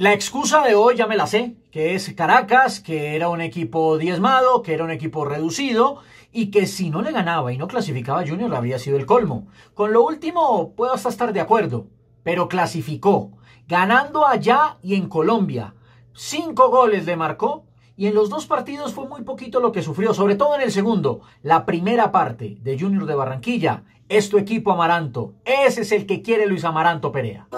La excusa de hoy ya me la sé, que es Caracas, que era un equipo diezmado, que era un equipo reducido y que si no le ganaba y no clasificaba a Junior habría sido el colmo. Con lo último puedo hasta estar de acuerdo, pero clasificó, ganando allá y en Colombia. Cinco goles le marcó y en los dos partidos fue muy poquito lo que sufrió, sobre todo en el segundo, la primera parte de Junior de Barranquilla. Es tu equipo Amaranto, ese es el que quiere Luis Amaranto Perea.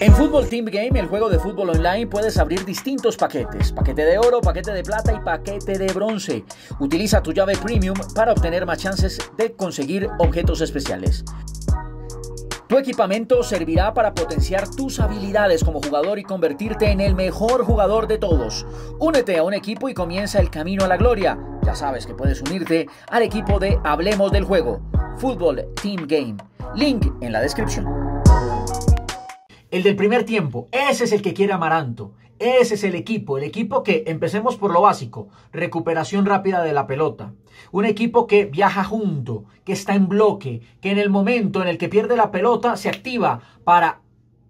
En Fútbol Team Game, el juego de fútbol online, puedes abrir distintos paquetes. Paquete de oro, paquete de plata y paquete de bronce. Utiliza tu llave premium para obtener más chances de conseguir objetos especiales. Tu equipamiento servirá para potenciar tus habilidades como jugador y convertirte en el mejor jugador de todos. Únete a un equipo y comienza el camino a la gloria. Ya sabes que puedes unirte al equipo de Hablemos del Juego, Fútbol Team Game. Link en la descripción. El del primer tiempo, ese es el que quiere Amaranto. Ese es el equipo, el equipo que, empecemos por lo básico, recuperación rápida de la pelota. Un equipo que viaja junto, que está en bloque, que en el momento en el que pierde la pelota se activa para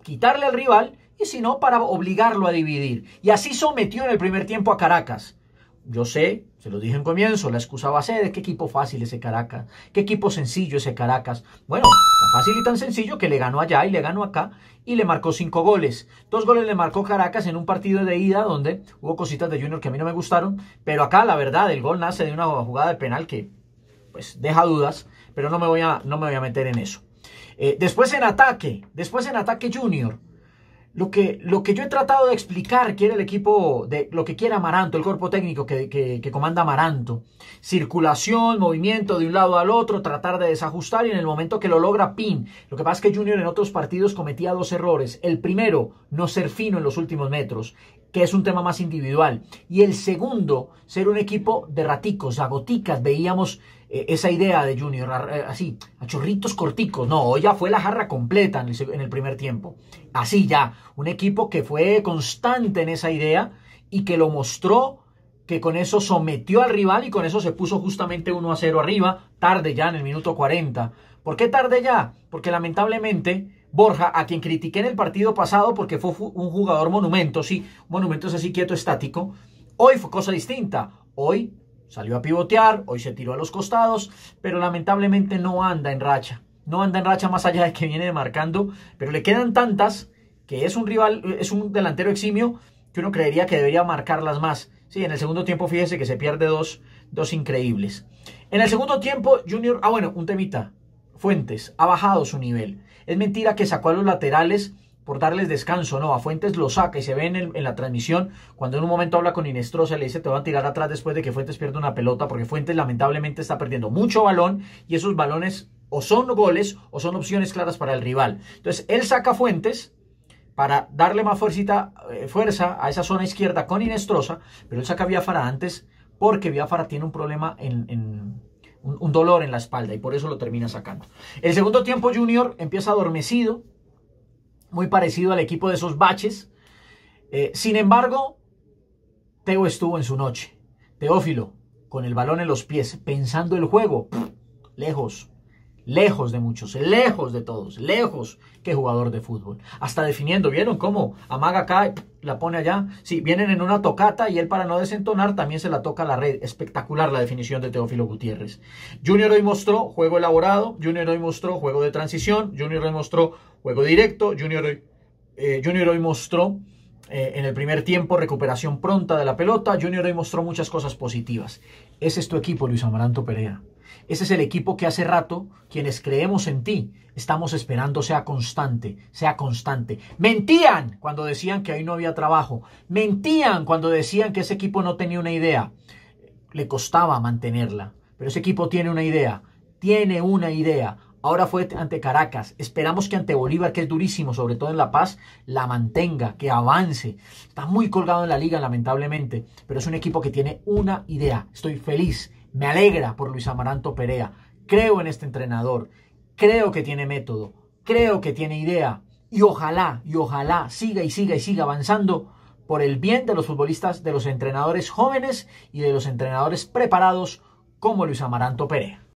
quitarle al rival y si no para obligarlo a dividir. Y así sometió en el primer tiempo a Caracas. Yo sé, se lo dije en comienzo, la excusa va a ser qué equipo fácil ese Caracas, qué equipo sencillo ese Caracas. Bueno, tan fácil y tan sencillo que le ganó allá y le ganó acá y le marcó cinco goles. Dos goles le marcó Caracas en un partido de ida donde hubo cositas de Junior que a mí no me gustaron, pero acá la verdad el gol nace de una jugada de penal que pues deja dudas, pero no me voy a, no me voy a meter en eso. Eh, después en ataque, después en ataque Junior. Lo que, lo que yo he tratado de explicar, quiere el equipo, de lo que quiere Amaranto, el cuerpo técnico que, que, que comanda Amaranto. Circulación, movimiento de un lado al otro, tratar de desajustar y en el momento que lo logra, pin. Lo que pasa es que Junior en otros partidos cometía dos errores. El primero, no ser fino en los últimos metros, que es un tema más individual. Y el segundo, ser un equipo de raticos, a Veíamos e, esa idea de Junior, eh, así, a chorritos corticos. No, hoy ya fue la jarra completa en el, primer tiempo. Así ya, un equipo que fue constante en esa idea y que lo mostró, que con eso sometió al rival y con eso se puso justamente 1 a 0 arriba, tarde ya en el minuto 40. ¿Por qué tarde ya? Porque lamentablemente Borja, a quien critiqué en el partido pasado porque fue un jugador monumento, sí, monumento es así quieto, estático, hoy fue cosa distinta. Hoy Salió a pivotear, hoy se tiró a los costados, pero lamentablemente no anda en racha. No anda en racha más allá de que viene marcando, pero le quedan tantas que es un rival, es un delantero eximio que uno creería que debería marcarlas más. Sí, en el segundo tiempo fíjese que se pierde dos, dos increíbles. En el segundo tiempo, Junior, ah bueno, un temita, Fuentes, ha bajado su nivel. Es mentira que sacó a los laterales por darles descanso, no, a Fuentes lo saca y se ve en, la transmisión cuando en un momento habla con Inestrosa, le dice te van a tirar atrás después de que Fuentes pierda una pelota, porque Fuentes lamentablemente está perdiendo mucho balón y esos balones o son goles o son opciones claras para el rival. Entonces él saca a Fuentes para darle más eh, fuerza a esa zona izquierda con Inestrosa, pero él saca a Biafara antes porque Biafara tiene un problema en, un dolor en la espalda y por eso lo termina sacando. El segundo tiempo Junior empieza adormecido, muy parecido al equipo de esos baches. Eh, sin embargo, Teo estuvo en su noche. Teófilo, con el balón en los pies, pensando el juego, lejos. Lejos de muchos, lejos de todos, lejos que jugador de fútbol. Hasta definiendo, ¿vieron cómo? Amaga cae, la pone allá. Sí, vienen en una tocata y él para no desentonar también se la toca a la red. Espectacular la definición de Teófilo Gutiérrez. Junior hoy mostró juego elaborado, Junior hoy mostró juego de transición, Junior hoy mostró juego directo, Junior hoy, eh, mostró eh, en el primer tiempo recuperación pronta de la pelota, Junior hoy mostró muchas cosas positivas. Ese es tu equipo, Luis Amaranto Perea. Ese es el equipo que hace rato quienes creemos en ti estamos esperando sea constante, sea constante. Mentían cuando decían que ahí no había trabajo. Mentían cuando decían que ese equipo no tenía una idea. Le costaba mantenerla, pero ese equipo tiene una idea, tiene una idea. Ahora fue ante Caracas. Esperamos que ante Bolívar, que es durísimo, sobre todo en La Paz, la mantenga, que avance. Está muy colgado en la liga, lamentablemente, pero es un equipo que tiene una idea. Estoy feliz me alegra por Luis Amaranto Perea. Creo en este entrenador. Creo que tiene método. Creo que tiene idea. Y ojalá, y ojalá siga y siga y siga avanzando por el bien de los futbolistas, de los entrenadores jóvenes y de los entrenadores preparados como Luis Amaranto Perea.